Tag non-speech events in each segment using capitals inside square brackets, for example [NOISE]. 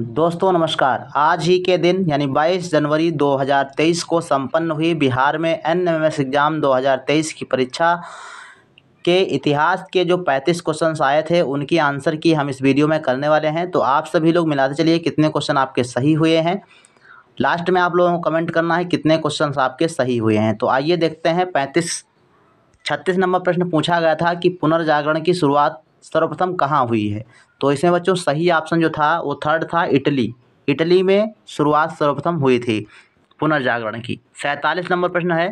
दोस्तों नमस्कार आज ही के दिन यानी 22 जनवरी 2023 को संपन्न हुई बिहार में एन एम एस एग्ज़ाम 2023 की परीक्षा के इतिहास के जो 35 क्वेश्चन आए थे उनकी आंसर की हम इस वीडियो में करने वाले हैं तो आप सभी लोग मिलाते चलिए कितने क्वेश्चन आपके सही हुए हैं लास्ट में आप लोगों को कमेंट करना है कितने क्वेश्चन आपके सही हुए हैं तो आइए देखते हैं पैंतीस छत्तीस नंबर प्रश्न पूछा गया था कि पुनर्जागरण की शुरुआत सर्वप्रथम कहाँ हुई है तो इसमें बच्चों सही ऑप्शन जो था वो थर्ड था इटली इटली में शुरुआत सर्वप्रथम हुई थी पुनर्जागरण की सैंतालीस नंबर प्रश्न है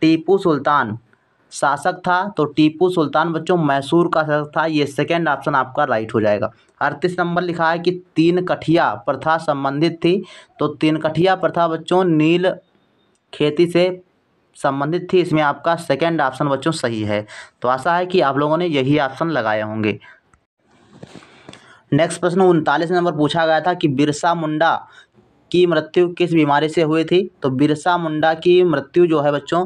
टीपू सुल्तान शासक था तो टीपू सुल्तान बच्चों मैसूर का शासक था ये सेकेंड ऑप्शन आपका राइट हो जाएगा अड़तीस नंबर लिखा है कि तीन कठिया प्रथा संबंधित थी तो तीन कठिया प्रथा बच्चों नील खेती से संबंधित थी इसमें आपका सेकेंड ऑप्शन बच्चों सही है तो आशा है कि आप लोगों ने यही ऑप्शन लगाए होंगे नेक्स्ट प्रश्न उनतालीस नंबर पूछा गया था कि बिरसा मुंडा की मृत्यु किस बीमारी से हुई थी तो बिरसा मुंडा की मृत्यु जो है बच्चों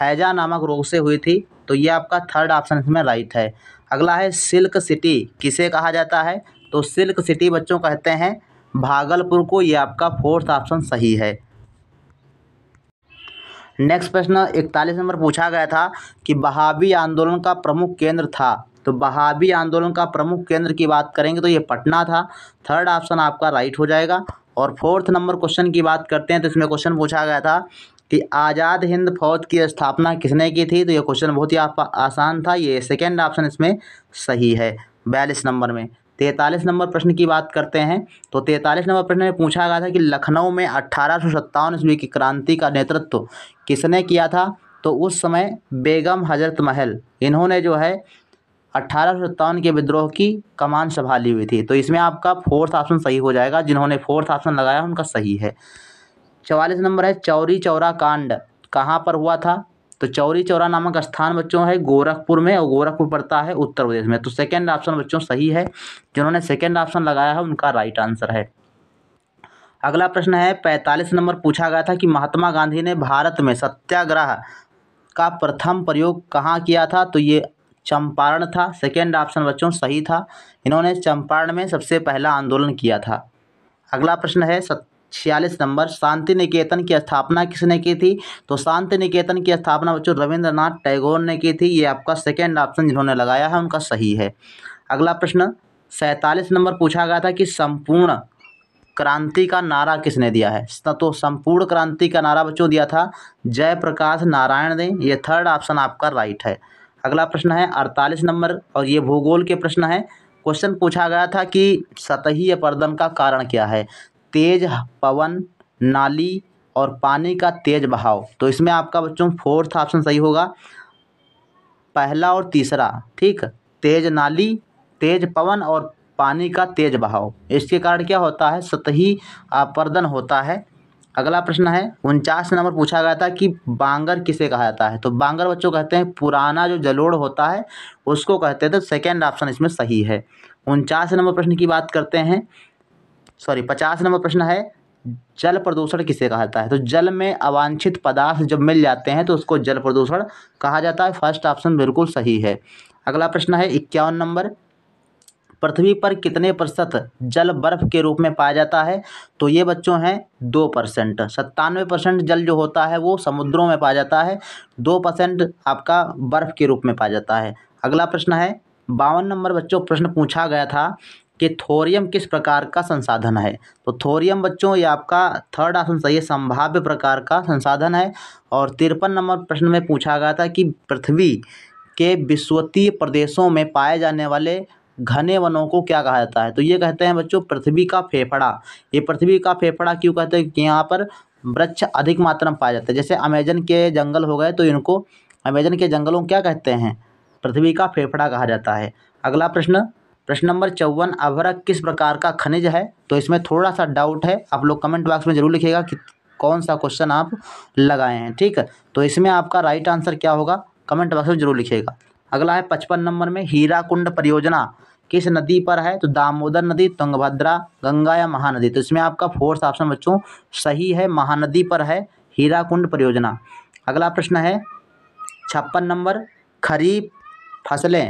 हैजा नामक रोग से हुई थी तो ये आपका थर्ड ऑप्शन इसमें राइट है अगला है सिल्क सिटी किसे कहा जाता है तो सिल्क सिटी बच्चों कहते हैं भागलपुर को ये आपका फोर्थ ऑप्शन सही है नेक्स्ट प्रश्न इकतालीस नंबर पूछा गया था कि बहावी आंदोलन का प्रमुख केंद्र था तो बहावी आंदोलन का प्रमुख केंद्र की बात करेंगे तो ये पटना था थर्ड ऑप्शन आपका राइट हो जाएगा और फोर्थ नंबर क्वेश्चन की बात करते हैं तो इसमें क्वेश्चन पूछा गया था कि आज़ाद हिंद फौज की स्थापना किसने की थी तो ये क्वेश्चन बहुत ही आसान था ये सेकेंड ऑप्शन इसमें सही है बयालीस नंबर में तैंतालीस नंबर प्रश्न की बात करते हैं तो तैंतालीस नंबर प्रश्न में पूछा गया था कि लखनऊ में अट्ठारह सौ ईस्वी की क्रांति का नेतृत्व किसने किया था तो उस समय बेगम हजरत महल इन्होंने जो है अट्ठारह के विद्रोह की कमान संभाली हुई थी तो इसमें आपका फोर्थ ऑप्शन सही हो जाएगा जिन्होंने फोर्थ ऑप्शन लगाया उनका सही है चवालीस नंबर है चौरी चौरा कांड कहाँ पर हुआ था तो चौरी चौरा नामक स्थान बच्चों है गोरखपुर में और गोरखपुर पड़ता है उत्तर प्रदेश में तो सेकेंड ऑप्शन बच्चों सही है जिन्होंने सेकेंड ऑप्शन लगाया है उनका राइट आंसर है अगला प्रश्न है पैंतालीस नंबर पूछा गया था कि महात्मा गांधी ने भारत में सत्याग्रह का प्रथम प्रयोग कहाँ किया था तो ये चंपारण था सेकेंड ऑप्शन बच्चों सही था इन्होंने चंपारण में सबसे पहला आंदोलन किया था अगला प्रश्न है सत छियालीस नंबर शांति निकेतन की स्थापना किसने की थी तो शांति निकेतन की स्थापना बच्चों रविंद्रनाथ टैगोर ने की थी ये आपका सेकेंड ऑप्शन जिन्होंने लगाया है उनका सही है अगला प्रश्न सैंतालीस नंबर पूछा गया था कि संपूर्ण क्रांति का नारा किसने दिया है तो संपूर्ण क्रांति का नारा बच्चों दिया था जयप्रकाश नारायण ने ये थर्ड ऑप्शन आपका राइट है अगला प्रश्न है अड़तालीस नंबर और ये भूगोल के प्रश्न है क्वेश्चन पूछा गया था कि सतही अपर्दन का कारण क्या है तेज़ पवन नाली और पानी का तेज़ बहाव तो इसमें आपका बच्चों फोर्थ ऑप्शन सही होगा पहला और तीसरा ठीक तेज़ नाली तेज़ पवन और पानी का तेज़ बहाव इसके कारण क्या होता है सतही आपर्दन होता है अगला प्रश्न है उनचास नंबर पूछा गया था कि बांगर किसे कहा जाता है तो बांगर बच्चों कहते हैं पुराना जो जलोड़ होता है उसको कहते हैं तो सेकेंड ऑप्शन इसमें सही है उनचास नंबर प्रश्न की बात करते हैं सॉरी पचास नंबर प्रश्न है जल प्रदूषण किसे कहा जाता है तो जल में अवांछित पदार्थ जब मिल जाते हैं तो उसको जल प्रदूषण कहा जाता है फर्स्ट ऑप्शन बिल्कुल सही है अगला प्रश्न है इक्यावन नंबर पृथ्वी पर कितने प्रतिशत जल बर्फ के रूप में पाया जाता है तो ये बच्चों हैं दो परसेंट सत्तानवे परसेंट जल जो होता है वो समुद्रों में पाया जाता है दो परसेंट आपका बर्फ के रूप में पाया जाता है अगला प्रश्न है बावन नंबर बच्चों प्रश्न पूछा गया था कि थोरियम किस प्रकार का संसाधन है तो थोरियम बच्चों ये आपका थर्ड ऑप्शन सही है संभाव्य प्रकार का संसाधन है और तिरपन नंबर प्रश्न में पूछा गया था कि पृथ्वी के विश्वतीय प्रदेशों में पाए जाने वाले घने वनों को क्या कहा जाता है तो ये कहते हैं बच्चों पृथ्वी का फेफड़ा ये पृथ्वी का फेफड़ा क्यों कहते हैं कि यहाँ पर वृक्ष अधिक मात्रा में पाया जाता है जैसे अमेजन के जंगल हो गए तो इनको अमेजन के जंगलों क्या कहते हैं पृथ्वी का फेफड़ा कहा जाता है अगला प्रश्न प्रश्न नंबर चौवन अभरक किस प्रकार का खनिज है तो इसमें थोड़ा सा डाउट है आप लोग कमेंट बॉक्स में जरूर लिखिएगा कि कौन सा क्वेश्चन आप लगाए हैं ठीक है तो इसमें आपका राइट आंसर क्या होगा कमेंट बॉक्स में जरूर लिखिएगा अगला है पचपन नंबर में हीरा कुंड परियोजना किस नदी पर है तो दामोदर नदी तुंगभद्रा गंगा या महानदी तो इसमें आपका फोर्थ ऑप्शन बच्चों सही है महानदी पर है हीरा कुंड परियोजना अगला प्रश्न है छप्पन नंबर खरीफ फसलें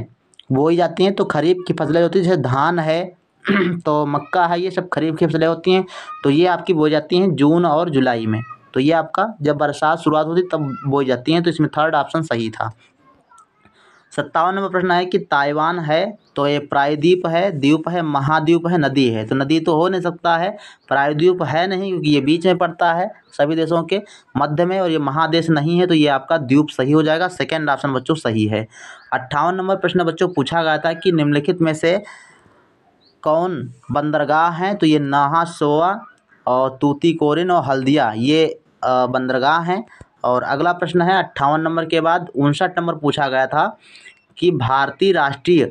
बोई जाती हैं तो खरीफ की फसलें होती हैं जैसे धान है [CLEARS THROAT] तो मक्का है ये सब खरीफ की फसलें होती हैं तो ये आपकी बोई जाती हैं जून और जुलाई में तो ये आपका जब बरसात शुरुआत होती तब बोई जाती हैं तो इसमें थर्ड ऑप्शन सही था सत्तावन नंबर प्रश्न है कि ताइवान है तो ये प्रायद्वीप है द्वीप है महाद्वीप है नदी है तो नदी तो हो नहीं सकता है प्रायद्वीप है नहीं क्योंकि ये बीच में पड़ता है सभी देशों के मध्य में और ये महादेश नहीं है तो ये आपका द्वीप सही हो जाएगा सेकेंड ऑप्शन बच्चों सही है अट्ठावन नंबर प्रश्न बच्चों पूछा गया था कि निम्नलिखित में से कौन बंदरगाह हैं तो ये नाहा सोवा और कोरिन और हल्दिया ये बंदरगाह हैं और अगला प्रश्न है अट्ठावन नंबर के बाद उनसठ नंबर पूछा गया था कि भारतीय राष्ट्रीय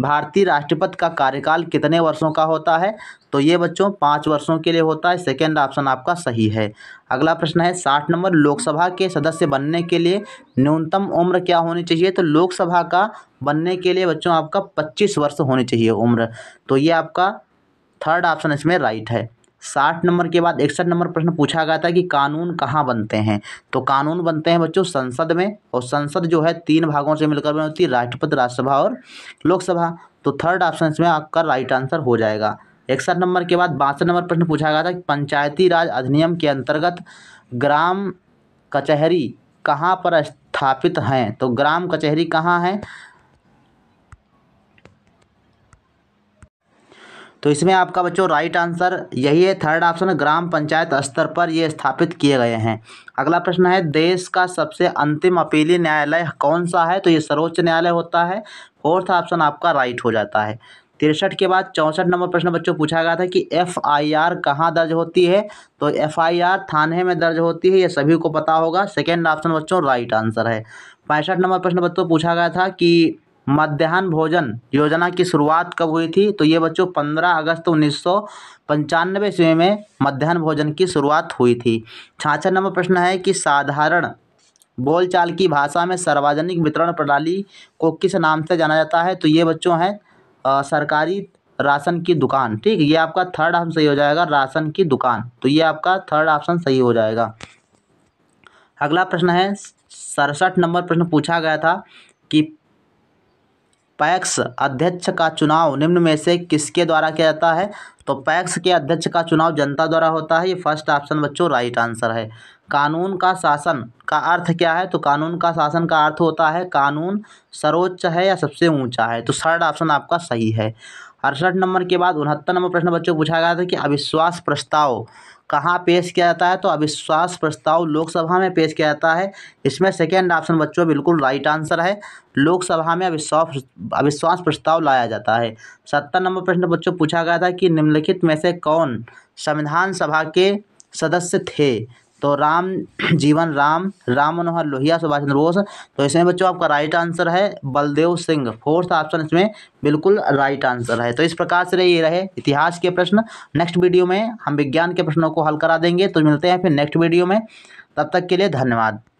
भारतीय राष्ट्रपति का कार्यकाल कितने वर्षों का होता है तो ये बच्चों पाँच वर्षों के लिए होता है सेकेंड ऑप्शन आपका सही है अगला प्रश्न है साठ नंबर लोकसभा के सदस्य बनने के लिए न्यूनतम उम्र क्या होनी चाहिए तो लोकसभा का बनने के लिए बच्चों आपका पच्चीस वर्ष होनी चाहिए उम्र तो ये आपका थर्ड ऑप्शन इसमें राइट है साठ नंबर के बाद इकसठ नंबर प्रश्न पूछा गया था कि कानून कहाँ बनते हैं तो कानून बनते हैं बच्चों संसद में और संसद जो है तीन भागों से मिलकर बनी होती है राष्ट्रपति राज्यसभा और लोकसभा तो थर्ड ऑप्शन में आपका राइट आंसर हो जाएगा इकसठ नंबर के बाद बासठ नंबर प्रश्न पूछा गया था कि पंचायती राज अधिनियम के अंतर्गत ग्राम कचहरी कहाँ पर स्थापित हैं तो ग्राम कचहरी कहाँ है तो इसमें आपका बच्चों राइट आंसर यही है थर्ड ऑप्शन ग्राम पंचायत स्तर पर ये स्थापित किए गए हैं अगला प्रश्न है देश का सबसे अंतिम अपीली न्यायालय कौन सा है तो ये सर्वोच्च न्यायालय होता है फोर्थ ऑप्शन आपका राइट हो जाता है तिरसठ के बाद चौंसठ नंबर प्रश्न बच्चों पूछा गया था कि एफ आई आर कहाँ दर्ज होती है तो एफ आई आर थाने में दर्ज होती है ये सभी को पता होगा सेकेंड ऑप्शन बच्चों राइट आंसर है पैंसठ नंबर प्रश्न बच्चों पूछा गया था कि मध्याह्न भोजन योजना की शुरुआत कब हुई थी तो ये बच्चों पंद्रह अगस्त उन्नीस सौ पंचानवे ईस्वी में मध्याह्न भोजन की शुरुआत हुई थी छाछठ नंबर प्रश्न है कि साधारण बोलचाल की भाषा में सार्वजनिक वितरण प्रणाली को किस नाम से जाना जाता है तो ये बच्चों हैं सरकारी राशन की दुकान ठीक ये आपका थर्ड ऑप्शन सही हो जाएगा राशन की दुकान तो ये आपका थर्ड ऑप्शन सही हो जाएगा अगला प्रश्न है सड़सठ नंबर प्रश्न पूछा गया था कि पैक्स अध्यक्ष का चुनाव निम्न में से किसके द्वारा किया जाता है तो पैक्स के अध्यक्ष का चुनाव जनता द्वारा होता है ये फर्स्ट ऑप्शन बच्चों राइट आंसर है कानून का शासन का अर्थ क्या है तो कानून का शासन का अर्थ होता है कानून सर्वोच्च है या सबसे ऊंचा है तो थर्ड ऑप्शन आपका सही है अड़सठ नंबर के बाद उनहत्तर नंबर प्रश्न बच्चों को पूछा गया था कि अविश्वास प्रस्ताव कहाँ पेश किया जाता है तो अविश्वास प्रस्ताव लोकसभा में पेश किया जाता है इसमें सेकेंड ऑप्शन बच्चों बिल्कुल राइट आंसर है लोकसभा में अविश्वास अविश्वास प्रस्ताव लाया जाता है सत्तर नंबर प्रश्न बच्चों पूछा गया था कि निम्नलिखित में से कौन संविधान सभा के सदस्य थे तो राम [CLEARS THROAT] जीवन राम राम मनोहर लोहिया सुभाष चंद्र बोस तो इसमें बच्चों आपका राइट आंसर है बलदेव सिंह फोर्थ ऑप्शन इसमें बिल्कुल राइट आंसर है तो इस प्रकार से ये रहे इतिहास के प्रश्न नेक्स्ट वीडियो में हम विज्ञान के प्रश्नों को हल करा देंगे तो मिलते हैं फिर नेक्स्ट वीडियो में तब तक के लिए धन्यवाद